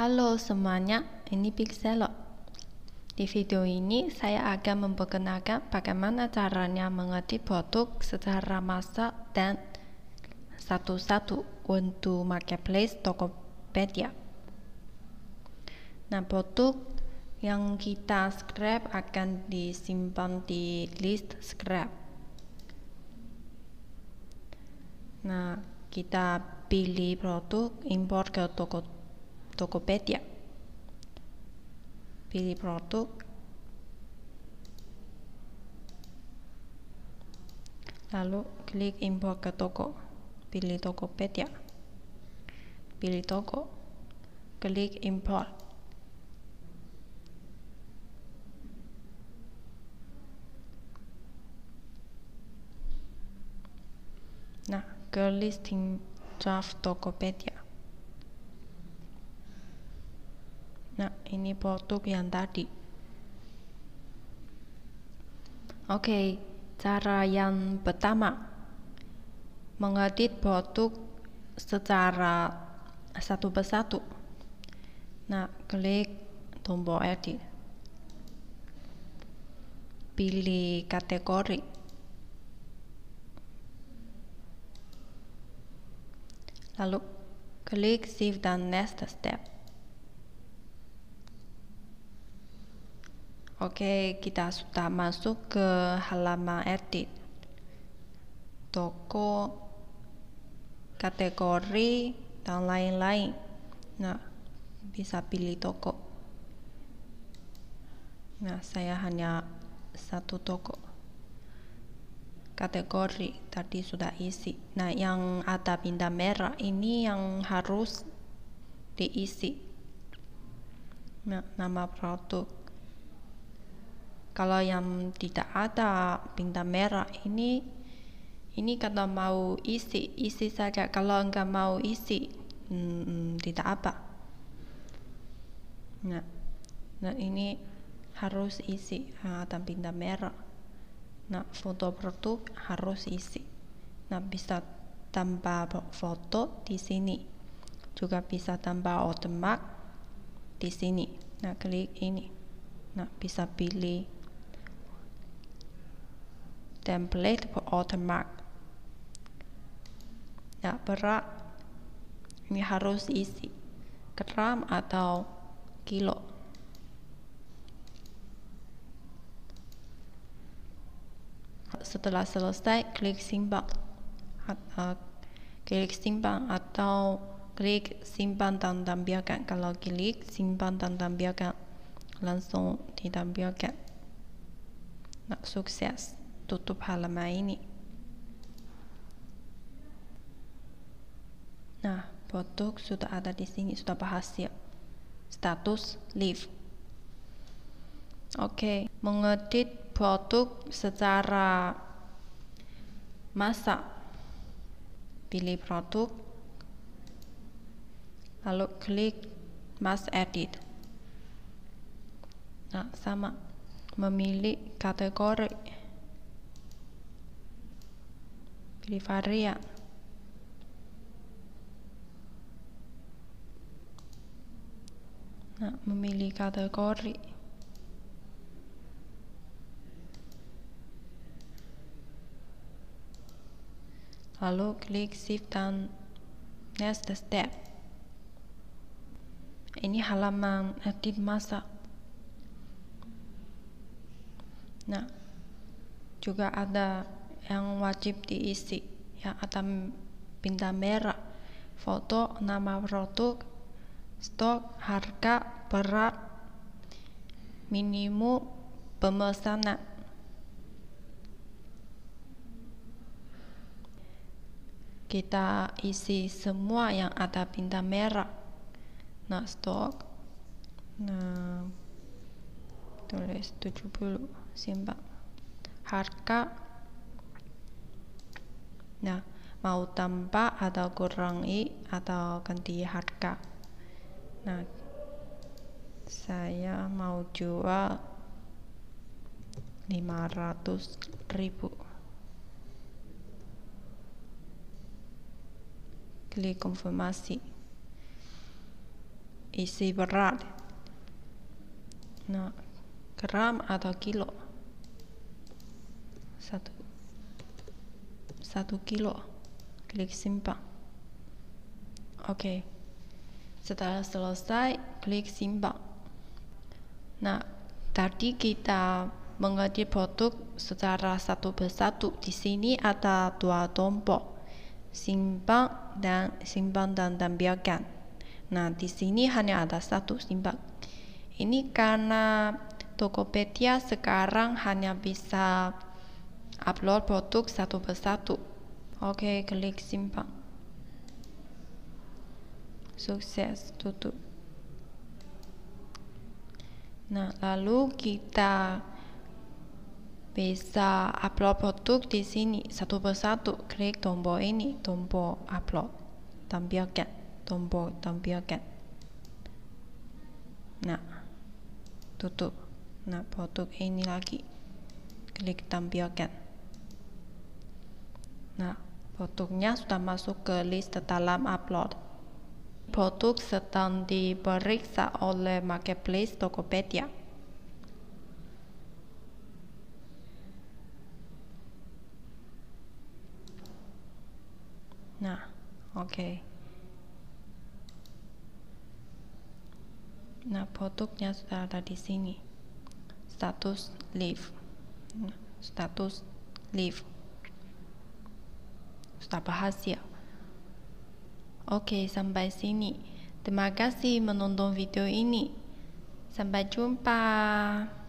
Halo semuanya, ini Big Di video ini saya akan memperkenalkan bagaimana caranya mengerti produk secara masa dan satu-satu untuk marketplace Tokopedia. Nah, produk yang kita scrap akan disimpan di list scrap. Nah, kita pilih produk import ke Tokopedia Tokopedia. Pilih produk. Lalu klik import ke toko. Pilih Tokopedia. Pilih toko. Klik import. Nah, girl listing draft Tokopedia. Nah, ini produk yang tadi. Oke, cara yang pertama mengedit produk secara satu persatu. Nah, klik tombol edit. Pilih kategori. Lalu klik save dan next step. Oke, kita sudah masuk ke halaman edit. Toko, kategori, dan lain-lain. Nah, bisa pilih toko. Nah, saya hanya satu toko. Kategori tadi sudah isi. Nah, yang ada bintang merah ini yang harus diisi. Nah, nama produk kalau yang tidak ada bintang merah ini ini kalau mau isi isi saja. Kalau enggak mau isi hmm, tidak apa. Nah, nah ini harus isi ada ah, bintang merah. Nah foto produk harus isi. Nah bisa tambah foto di sini. Juga bisa tambah watermark di sini. Nah, klik ini. Nah, bisa pilih template for watermark ya berat ini harus isi gram atau kilo setelah selesai klik simpan eh, klik simpan atau klik simpan dan tampilkan kalau klik simpan dan tampilkan langsung ditampilkan nah, sukses tutup halaman ini nah produk sudah ada di sini sudah berhasil status live oke okay. mengedit produk secara masa pilih produk lalu klik mass edit nah sama memilih kategori Pilih varian. Ya. Nah, memilih kategori. Lalu klik shift dan next step. Ini halaman edit masa. Nah, juga ada yang wajib diisi yang atas bintang merah foto nama produk stok harga berat minimum pemesanan kita isi semua yang ada bintang merah nah stok nah tulis 70 simpan harga Nah, mau tambah atau kurangi atau ganti harga. Nah, saya mau jual 500 ribu. Klik konfirmasi. Isi berat. Nah, gram atau kilo? Satu. 1 kilo klik simpan oke setelah selesai klik simpan nah tadi kita mengedit produk secara satu persatu di sini ada dua tombol simpan dan simpan dan tampilkan nah di sini hanya ada satu simpan ini karena Tokopedia sekarang hanya bisa upload produk satu persatu oke klik simpan sukses tutup nah lalu kita bisa upload produk di sini satu persatu klik tombol ini tombol upload tampilkan tombol tampilkan nah tutup nah produk ini lagi klik tampilkan Nah, produknya sudah masuk ke list dalam upload. Produk sedang diperiksa oleh marketplace Tokopedia. Nah, oke. Okay. Nah, produknya sudah ada di sini. Status leave. Nah, status leave tak berhasil. Oke, sampai sini. Terima kasih menonton video ini. Sampai jumpa.